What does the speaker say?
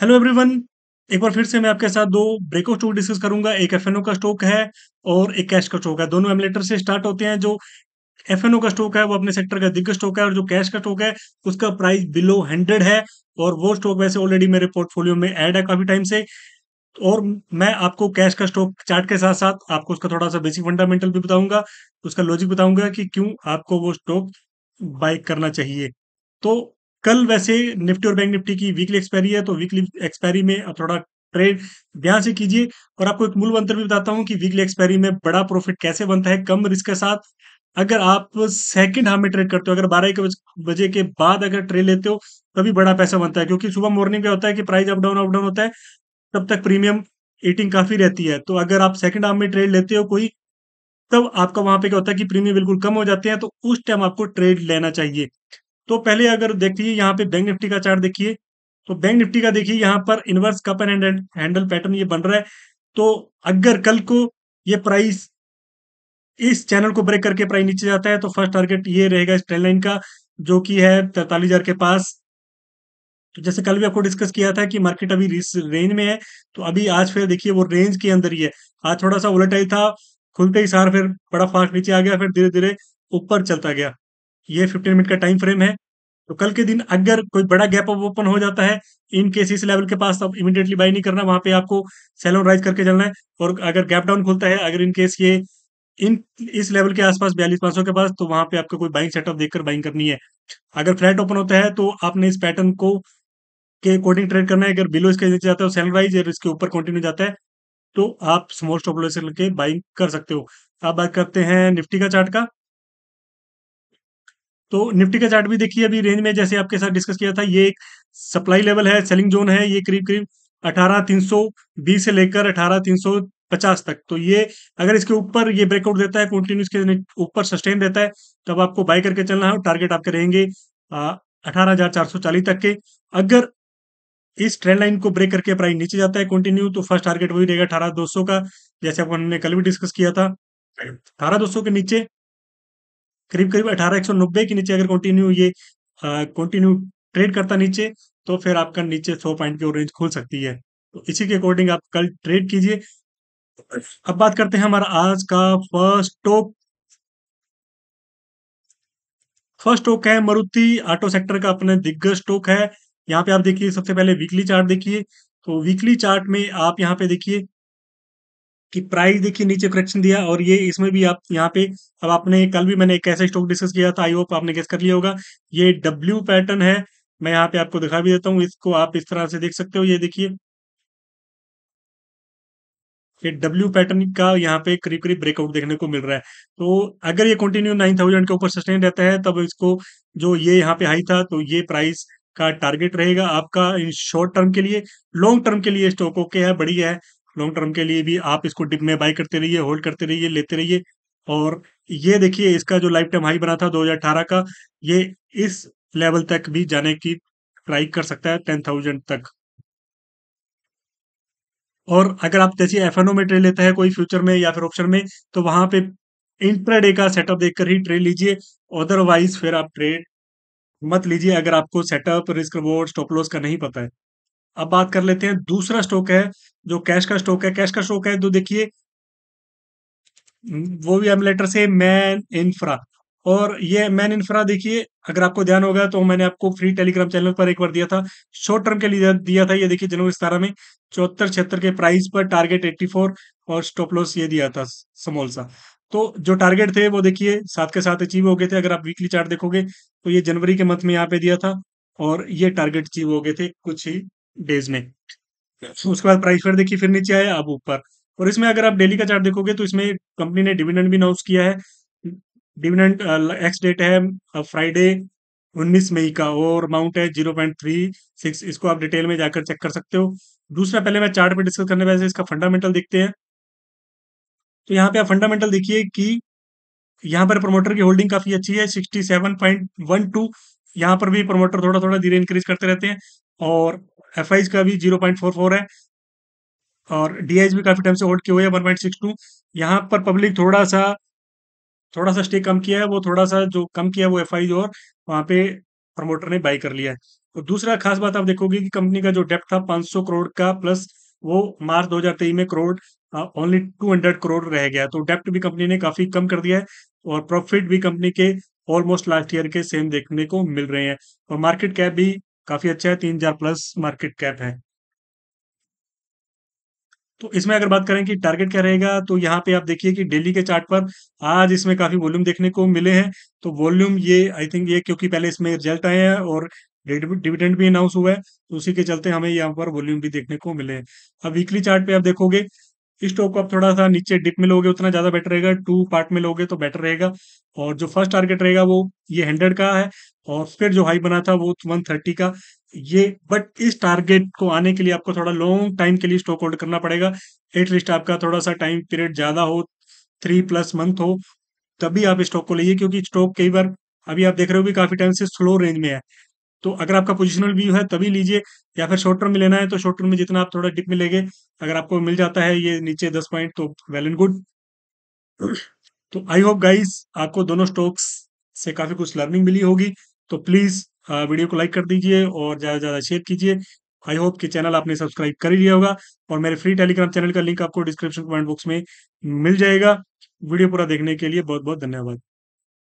Hello everyone एक बार फिर से मैं आपके साथ दो ब्रेकआउट स्टॉक डिस्कस करूंगा एक एफ का स्टॉक है और एक कैश का स्टॉक है दोनों एमलेटर से स्टार्ट होते हैं जो एफ का स्टॉक है वो अपने सेक्टर का दिग्गज स्टॉक है और जो कैश का स्टॉक है उसका प्राइस बिलो हंड्रेड है और वो स्टॉक वैसे ऑलरेडी मेरे पोर्टफोलियो में एड है काफी टाइम से और मैं आपको कैश का स्टॉक चार्ट के साथ साथ आपको उसका थोड़ा सा बेसिक फंडामेंटल भी बताऊंगा उसका लॉजिक बताऊंगा कि क्यों आपको वो स्टॉक बाइक करना चाहिए तो कल वैसे निफ्टी और बैंक निफ्टी की वीकली एक्सपायरी है तो वीकली एक्सपायरी में आप थोड़ा ट्रेड ध्यान से कीजिए और आपको एक मूल मंत्र भी बताता हूँ कि वीकली एक्सपायरी में बड़ा प्रॉफिट कैसे बनता है कम रिस्क के साथ अगर आप सेकंड हाफ में ट्रेड करते हो अगर बारह के बजे के बाद अगर ट्रेड लेते हो तभी बड़ा पैसा बनता है क्योंकि सुबह मॉर्निंग में होता है कि price up down up down होता है तब तक प्रीमियम एटिंग काफी रहती है तो अगर आप सेकंड हाफ में ट्रेड लेते हो कोई तब आपका वहां पे क्या होता है कि प्रीमियम बिल्कुल कम हो जाते हैं तो उस टाइम आपको ट्रेड लेना चाहिए तो पहले अगर देखिए यहाँ पे बैंक निफ्टी का चार्ट देखिए तो बैंक निफ्टी का देखिए यहाँ पर inverse cup and handle pattern ये बन रहा है तो अगर कल को ये प्राइस इस चैनल को ब्रेक करके प्राइस नीचे जाता है तो फर्स्ट टारगेट ये रहेगा इस ट्रेन लाइन का जो कि है तैतालीस हजार के पास तो जैसे कल भी आपको डिस्कस किया था कि मार्केट अभी रेंज में है तो अभी आज फिर देखिए वो रेंज के अंदर ही है आज थोड़ा सा उलटाई था खुलते ही सार फिर बड़ा फास्ट नीचे आ गया फिर धीरे धीरे ऊपर चलता गया ये फिफ्टीन मिनट का टाइम फ्रेम है तो कल के दिन अगर कोई बड़ा गैप अप ओपन हो जाता है इन केस इस लेवल के पास तो इमीडिएटली बाई नहीं करना वहां पे आपको सेल ऑन राइज करके चलना है और अगर गैप डाउन खुलता है अगर इन केस ये इन इस लेवल के आसपास बयालीस पांच के पास तो वहां पे आपको कोई बाइंग सेटअप देखकर बाइंग करनी है अगर फ्लैट ओपन होता है तो आपने इस पैटर्न को के अकॉर्डिंग ट्रेड करना है अगर बिलो इसके नीचे जाता है सेल तो राइज और इसके ऊपर कंटिन्यू जाता है तो आप स्मॉल स्टॉप लॉस बाइंग कर सकते हो अब बात करते हैं निफ्टी का चार्ट का तो निफ्टी का चार्ट भी देखिए अभी रेंज में जैसे आपके साथ डिस्कस किया था ये एक सप्लाई लेवल है सेलिंग जोन है ये करीब करीब अठारह तीन सौ बीस से लेकर अठारह तीन सौ पचास तक तो ये अगर इसके ऊपर ये ब्रेकआउट देता है कंटिन्यू इसके ऊपर सस्टेन देता है तब आपको बाय करके चलना है और टारगेट आपके रहेंगे अठारह हजार चार सौ चालीस तक के अगर इस ट्रेंड लाइन को ब्रेक करके प्राइस नीचे जाता है कंटिन्यू तो फर्स्ट टारगेट वही रहेगा अठारह दो सौ का जैसे हमने कल भी डिस्कस किया था अठारह दो सौ के नीचे करीब करीब अठारह के नीचे अगर कंटिन्यू ये कंटिन्यू ट्रेड करता नीचे तो फिर आपका नीचे सौ पॉइंट की रेंज खुल सकती है तो इसी के अकॉर्डिंग आप कल ट्रेड कीजिए अब बात करते हैं हमारा आज का फर्स्ट टॉक फर्स्ट स्टॉक है मरुति ऑटो सेक्टर का अपना दिग्गज स्टॉक है यहाँ पे आप देखिए सबसे पहले वीकली चार्ट देखिए तो वीकली चार्ट में आप यहाँ पे देखिए कि प्राइस देखिए नीचे करेक्शन दिया और ये इसमें भी आप यहाँ पे अब आपने कल भी मैंने एक ऐसा स्टॉक डिस्कस किया था आई होप आपने गेस कर लिया होगा ये डब्ल्यू पैटर्न है मैं यहाँ पे आपको दिखा भी देता हूँ इसको आप इस तरह से देख सकते हो ये देखिए ये डब्ल्यू पैटर्न का यहाँ पे करीब करीब ब्रेकआउट देखने को मिल रहा है तो अगर ये कंटिन्यू नाइन थाउजेंड के ऊपर सस्टेन रहता है तब इसको जो ये यहाँ पे हाई था तो ये प्राइस का टारगेट रहेगा आपका इन शॉर्ट टर्म के लिए लॉन्ग टर्म के लिए स्टॉक ओके है बढ़िया है लॉन्ग टर्म के लिए भी आप इसको डिप में बाई करते रहिए होल्ड करते रहिए लेते रहिए और ये देखिए इसका जो लाइफ टाइम हाई बना था 2018 का ये इस लेवल तक भी जाने की ट्राई कर सकता है टेन थाउजेंड तक और अगर आप जैसे एफ में ट्रेड लेते हैं कोई फ्यूचर में या फिर ऑप्शन में तो वहां पे इंट्राडे का सेटअप देखकर ही ट्रेड लीजिए अदरवाइज फिर आप ट्रेड मत लीजिए अगर आपको setup risk reward stop loss का नहीं पता है अब बात कर लेते हैं दूसरा स्टॉक है जो कैश का स्टॉक है कैश का स्टॉक है तो देखिए वो भी एमलेटर से मैन इंफ्रा और ये मैन इंफ्रा देखिए अगर आपको ध्यान होगा तो मैंने आपको फ्री टेलीग्राम चैनल पर एक बार दिया था शॉर्ट टर्म के लिए दिया था ये देखिए जनवरी सतारह में चौहत्तर छिहत्तर के प्राइस पर टारगेट एट्टी फोर और स्टॉप लॉस ये दिया था समोल सा तो जो टारगेट थे वो देखिए साथ के साथ अचीव हो गए थे अगर आप वीकली चार्ट देखोगे तो ये जनवरी के मंथ में यहाँ पे दिया था और ये टारगेट अचीव हो गए थे कुछ ही डेज़ में। तो उसके बाद प्राइस फिर देखिए फिर नीचे आया अब ऊपर और इसमें अगर आप डेली का चार्ट देखोगे तो इसमें कंपनी ने डिविडेंड भी अनाउंस किया है। डिविडेंड एक्स डेट है फ्राइडे 19 मई का और अमाउंट है 0.36 इसको आप डिटेल में जाकर चेक कर सकते हो। दूसरा पहले मैं चार्ट पे डिस्कस करने वैसे इसका फंडामेंटल देखते हैं। तो यहाँ पे आप फंडामेंटल देखिए कि यहाँ पर प्रमोटर की होल्डिंग काफ़ी अच्छी है 67.12 यहाँ पर भी प्रमोटर थोड़ा-थोड़ा धीरे इंक्रीज़ करते रहते हैं और एफ का भी जीरो पॉइंट फोर फोर है और डी भी काफ़ी टाइम से होल्ड किए हुए वन पॉइंट सिक्स टू यहाँ पर पब्लिक थोड़ा सा थोड़ा सा स्टे कम किया है वो थोड़ा सा जो कम किया है वो एफ और वहाँ पे प्रमोटर ने बाई कर लिया है और तो दूसरा खास बात आप देखोगे कि कंपनी का जो डेप्ट था 500 करोड़ का प्लस वो मार्च तेईस में करोड़ ओनली हंड्रेड करोड़ रह गया तो डेप्ट भी कंपनी ने काफ़ी कम कर दिया है और प्रॉफिट भी कंपनी के ऑलमोस्ट लास्ट ईयर के सेम देखने को मिल रहे हैं और मार्केट कैप भी काफी अच्छा है तीन हजार प्लस मार्केट कैप है तो इसमें अगर बात करें कि टारगेट क्या रहेगा तो यहाँ पे आप देखिए कि डेली के चार्ट पर आज इसमें काफी वॉल्यूम देखने को मिले हैं तो वॉल्यूम ये आई थिंक ये क्योंकि पहले इसमें रिजल्ट आए हैं और डिविडेंड भी अनाउंस हुआ है तो उसी के चलते हमें यहाँ पर वॉल्यूम भी देखने को मिले हैं अब वीकली चार्ट पे आप देखोगे स्टॉक को आप थोड़ा सा नीचे डिप में लोगे उतना ज्यादा बेटर रहेगा टू पार्ट में लोगे तो बेटर रहेगा और जो फर्स्ट टारगेट रहेगा वो ये हंड्रेड का है और फिर जो हाई बना था वो वन थर्टी का ये बट इस टारगेट को आने के लिए आपको थोड़ा लॉन्ग टाइम के लिए स्टॉक होल्ड करना पड़ेगा एटलीस्ट आपका थोड़ा सा टाइम पीरियड ज्यादा हो थ्री प्लस मंथ हो तभी आप स्टॉक को लीजिए क्योंकि स्टॉक कई बार अभी आप देख रहे हो भी काफी टाइम से स्लो रेंज में है तो अगर आपका पोजिशनल व्यू है तभी लीजिए या फिर शॉर्ट टर्म में लेना है तो शॉर्ट टर्म में जितना आप थोड़ा डिप मिलेंगे अगर आपको मिल जाता है ये नीचे दस पॉइंट तो वेल एंड गुड तो आई होप गाइस आपको दोनों स्टॉक्स से काफी कुछ लर्निंग मिली होगी तो प्लीज वीडियो को लाइक कर दीजिए और ज्यादा से ज्यादा शेयर कीजिए आई होप कि चैनल आपने सब्सक्राइब कर ही लिया होगा और मेरे फ्री टेलीग्राम चैनल का लिंक आपको डिस्क्रिप्शन कमेंट बॉक्स में मिल जाएगा वीडियो पूरा देखने के लिए बहुत बहुत धन्यवाद